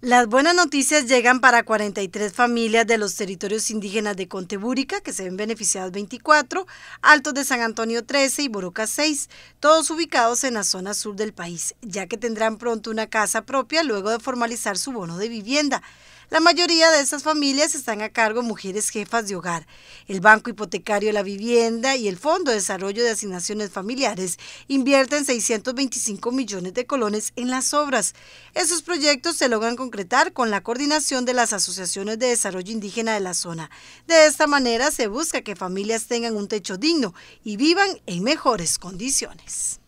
Las buenas noticias llegan para 43 familias de los territorios indígenas de Contebúrica, que se ven beneficiadas 24, Altos de San Antonio 13 y Borocas 6, todos ubicados en la zona sur del país, ya que tendrán pronto una casa propia luego de formalizar su bono de vivienda. La mayoría de estas familias están a cargo mujeres jefas de hogar. El Banco Hipotecario de la Vivienda y el Fondo de Desarrollo de Asignaciones Familiares invierten 625 millones de colones en las obras. Esos proyectos se logran concretar con la coordinación de las asociaciones de desarrollo indígena de la zona. De esta manera se busca que familias tengan un techo digno y vivan en mejores condiciones.